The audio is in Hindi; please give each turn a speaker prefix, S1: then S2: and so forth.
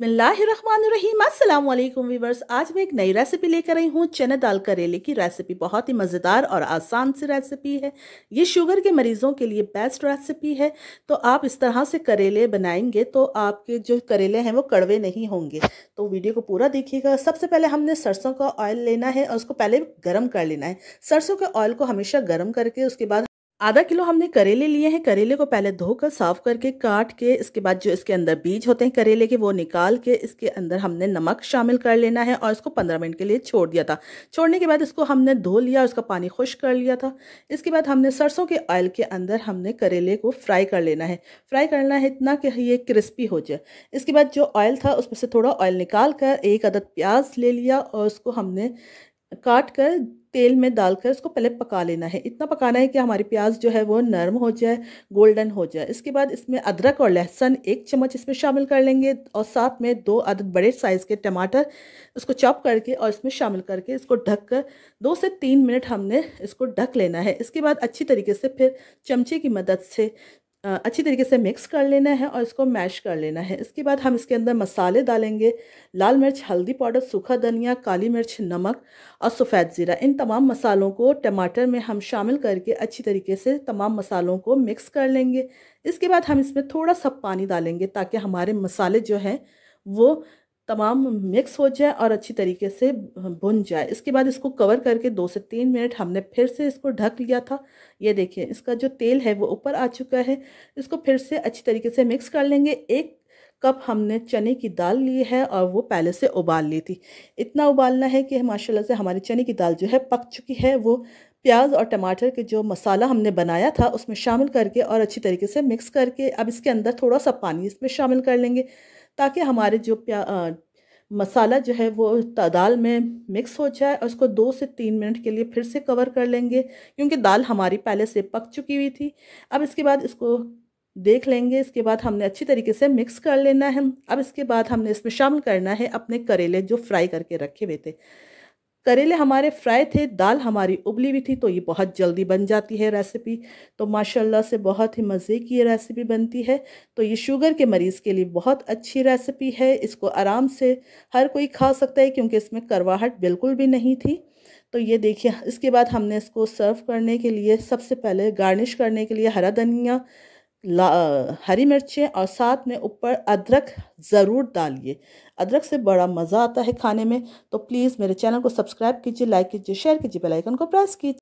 S1: अस्सलाम वालेकुम वीवर्स आज मैं एक नई रेसिपी लेकर आई हूँ चना दाल करेले की रेसिपी बहुत ही मज़ेदार और आसान सी रेसिपी है ये शुगर के मरीज़ों के लिए बेस्ट रेसिपी है तो आप इस तरह से करेले बनाएंगे तो आपके जो करेले हैं वो कड़वे नहीं होंगे तो वीडियो को पूरा देखिएगा सबसे पहले हमने सरसों का ऑयल लेना है और उसको पहले गर्म कर लेना है सरसों के ऑयल को हमेशा गर्म करके उसके बाद आधा किलो हमने करेले लिए हैं करेले को पहले धोकर साफ करके काट के इसके बाद जो इसके अंदर बीज होते हैं करेले के वो निकाल के इसके अंदर हमने नमक शामिल कर लेना है और इसको पंद्रह मिनट के लिए छोड़ दिया था छोड़ने के बाद इसको हमने धो लिया उसका पानी खुश कर लिया था इसके बाद हमने सरसों के ऑयल के अंदर हमने करेले को फ्राई कर लेना है फ्राई करना है इतना कि ये क्रिस्पी हो जाए इसके बाद जो ऑयल था उसमें से थोड़ा ऑयल निकाल कर एक अदद प्याज ले लिया और उसको हमने काट कर तेल में डालकर इसको पहले पका लेना है इतना पकाना है कि हमारी प्याज जो है वो नरम हो जाए गोल्डन हो जाए इसके बाद इसमें अदरक और लहसुन एक चम्मच इसमें शामिल कर लेंगे और साथ में दो अदद बड़े साइज़ के टमाटर इसको चॉप करके और इसमें शामिल करके इसको ढक कर दो से तीन मिनट हमने इसको ढक लेना है इसके बाद अच्छी तरीके से फिर चमचे की मदद से अच्छी तरीके से मिक्स कर लेना है और इसको मैश कर लेना है इसके बाद हम इसके अंदर मसाले डालेंगे लाल मिर्च हल्दी पाउडर सूखा धनिया काली मिर्च नमक और सफ़ेद ज़ीरा इन तमाम मसालों को टमाटर में हम शामिल करके अच्छी तरीके से तमाम मसालों को मिक्स कर लेंगे इसके बाद हम इसमें थोड़ा सा पानी डालेंगे ताकि हमारे मसाले जो हैं वो तमाम मिक्स हो जाए और अच्छी तरीके से भुन जाए इसके बाद इसको कवर करके दो से तीन मिनट हमने फिर से इसको ढक लिया था ये देखिए इसका जो तेल है वो ऊपर आ चुका है इसको फिर से अच्छी तरीके से मिक्स कर लेंगे एक कप हमने चने की दाल ली है और वो पहले से उबाल ली थी इतना उबालना है कि माशाल्लाह से हमारी चने की दाल जो है पक चुकी है वो प्याज और टमाटर के जो मसाला हमने बनाया था उसमें शामिल करके और अच्छी तरीके से मिक्स करके अब इसके अंदर थोड़ा सा पानी इसमें शामिल कर लेंगे ताकि हमारे जो प्या मसाला जो है वो दाल में मिक्स हो जाए और इसको दो से तीन मिनट के लिए फिर से कवर कर लेंगे क्योंकि दाल हमारी पहले से पक चुकी हुई थी अब इसके बाद इसको देख लेंगे इसके बाद हमने अच्छी तरीके से मिक्स कर लेना है अब इसके बाद हमने इसमें शामिल करना है अपने करेले जो फ्राई करके रखे हुए थे करेले हमारे फ्राई थे दाल हमारी उबली हुई थी तो ये बहुत जल्दी बन जाती है रेसिपी तो माशाल्लाह से बहुत ही मज़े की ये रेसिपी बनती है तो ये शुगर के मरीज़ के लिए बहुत अच्छी रेसिपी है इसको आराम से हर कोई खा सकता है क्योंकि इसमें करवाहट बिल्कुल भी नहीं थी तो ये देखिए इसके बाद हमने इसको सर्व करने के लिए सबसे पहले गार्निश करने के लिए हरा धनिया हरी मिर्चें और साथ में ऊपर अदरक ज़रूर डालिए अदरक से बड़ा मज़ा आता है खाने में तो प्लीज़ मेरे चैनल को सब्सक्राइब कीजिए लाइक कीजिए शेयर कीजिए बेल आइकन को प्रेस कीजिए